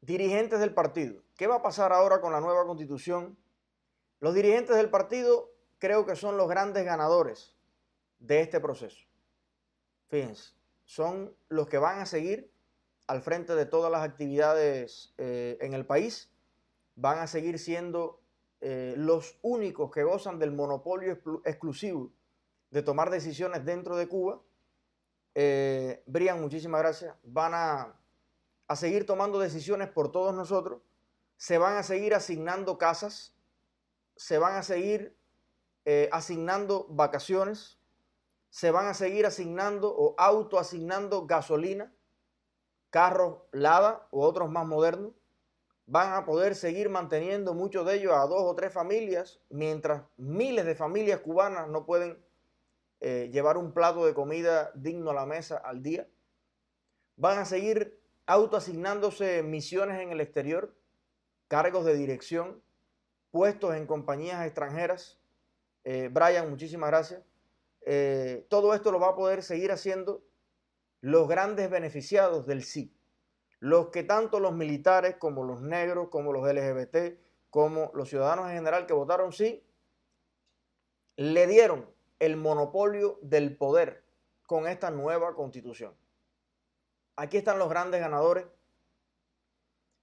Dirigentes del partido. ¿Qué va a pasar ahora con la nueva constitución? Los dirigentes del partido creo que son los grandes ganadores de este proceso. Fíjense, son los que van a seguir al frente de todas las actividades eh, en el país, van a seguir siendo eh, los únicos que gozan del monopolio exclusivo de tomar decisiones dentro de Cuba. Eh, Brian, muchísimas gracias. Van a, seguir tomando decisiones por todos nosotros. Se van a seguir asignando casas. Se van a seguir eh, asignando vacaciones. Se van a seguir asignando o autoasignando gasolina, carros Lada o otros más modernos van a poder seguir manteniendo muchos de ellos a dos o tres familias, mientras miles de familias cubanas no pueden eh, llevar un plato de comida digno a la mesa al día. Van a seguir autoasignándose misiones en el exterior, cargos de dirección, puestos en compañías extranjeras. Eh, Brian, muchísimas gracias. Eh, todo esto lo va a poder seguir haciendo los grandes beneficiados del SIC, los que tanto los militares como los negros, como los LGBT, como los ciudadanos en general que votaron sí, le dieron el monopolio del poder con esta nueva constitución. Aquí están los grandes ganadores.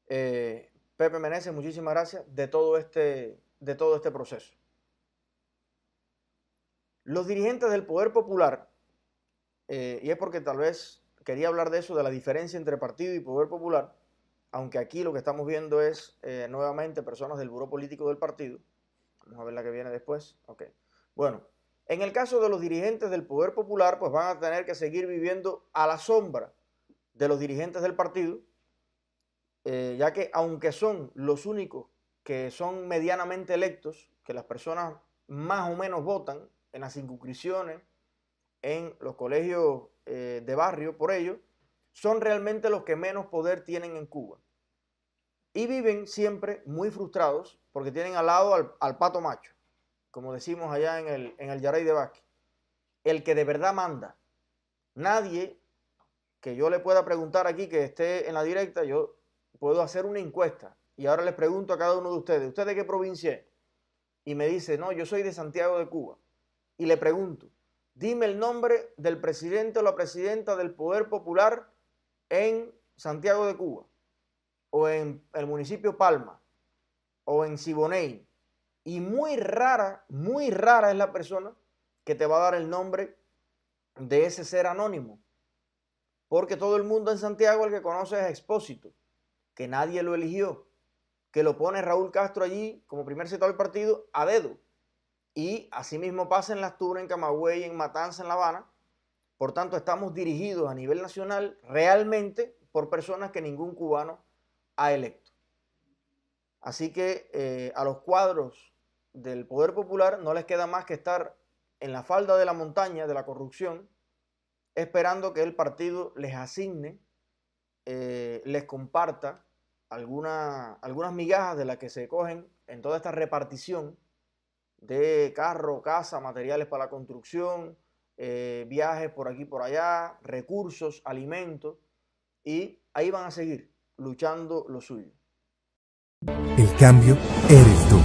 Eh, Pepe Meneses, muchísimas gracias de todo, este, de todo este proceso. Los dirigentes del poder popular, eh, y es porque tal vez quería hablar de eso, de la diferencia entre partido y poder popular, aunque aquí lo que estamos viendo es eh, nuevamente personas del buró político del partido. Vamos a ver la que viene después. Ok. Bueno, en el caso de los dirigentes del poder popular, pues van a tener que seguir viviendo a la sombra de los dirigentes del partido, eh, ya que aunque son los únicos que son medianamente electos, que las personas más o menos votan en las circunscripciones, en los colegios eh, de barrio por ello, son realmente los que menos poder tienen en Cuba. Y viven siempre muy frustrados porque tienen al lado al, pato macho, como decimos allá en el, en Yaray de el que de verdad manda. Nadie que yo le pueda preguntar aquí que esté en la directa, yo puedo hacer una encuesta y ahora les pregunto a cada uno de ustedes, ¿usted de qué provincia es? Y me dice, no, yo soy de Santiago de Cuba. Y le pregunto, Dime el nombre del presidente o la presidenta del Poder Popular en Santiago de Cuba, o en el municipio Palma, o en Siboney. Y muy rara, muy rara es la persona que te va a dar el nombre de ese ser anónimo. Porque todo el mundo en Santiago el que conoce es Expósito, que nadie lo eligió, que lo pone Raúl Castro allí como primer citado del partido a dedo. Y asimismo pasa en Las Tunas, en Camagüey, en Matanza, en La Habana. Por tanto, estamos dirigidos a nivel nacional realmente por personas que ningún cubano ha electo. Así que eh, a los cuadros del poder popular no les queda más que estar en la falda de la montaña de la corrupción, esperando que el partido les asigne, eh, les comparta algunas migajas de las que se cogen en toda esta repartición de carro, casa, materiales para la construcción, eh, viajes por aquí y por allá, recursos, alimentos, y ahí van a seguir luchando lo suyo. El cambio eres tú.